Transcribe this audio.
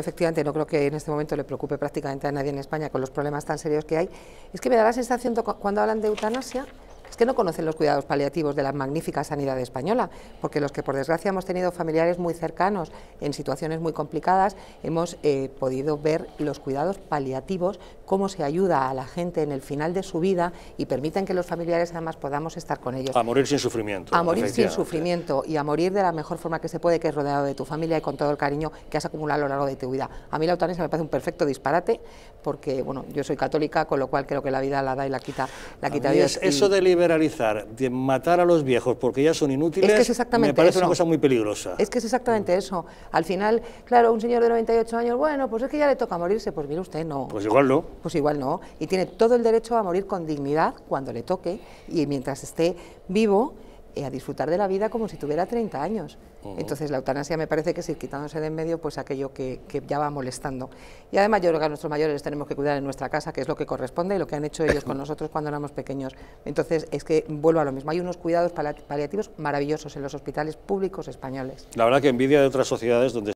efectivamente no creo que en este momento le preocupe prácticamente a nadie en España con los problemas tan serios que hay, es que me da la sensación cuando hablan de eutanasia es que no conocen los cuidados paliativos de la magnífica sanidad española, porque los que por desgracia hemos tenido familiares muy cercanos en situaciones muy complicadas, hemos eh, podido ver los cuidados paliativos, cómo se ayuda a la gente en el final de su vida y permiten que los familiares además podamos estar con ellos. A morir sin sufrimiento. A morir sin sufrimiento y a morir de la mejor forma que se puede, que es rodeado de tu familia y con todo el cariño que has acumulado a lo largo de tu vida. A mí la eutanasia me parece un perfecto disparate, porque bueno, yo soy católica, con lo cual creo que la vida la da y la quita, la quita Dios. Es, eso de liberalizar, de matar a los viejos porque ya son inútiles, me parece una cosa muy peligrosa. Es que es exactamente mm. eso. Al final, claro, un señor de 98 años, bueno, pues es que ya le toca morirse, pues mire usted, no. Pues igual no. Pues igual no. Y tiene todo el derecho a morir con dignidad cuando le toque y mientras esté vivo y eh, a disfrutar de la vida como si tuviera 30 años. Entonces la eutanasia me parece que es ir quitándose de en medio pues aquello que, que, ya va molestando. Y además yo creo que a nuestros mayores les tenemos que cuidar en nuestra casa, que es lo que corresponde y lo que han hecho ellos con nosotros cuando éramos pequeños. Entonces es que vuelvo a lo mismo, hay unos cuidados paliativos maravillosos en los hospitales públicos españoles. La verdad que envidia de otras sociedades donde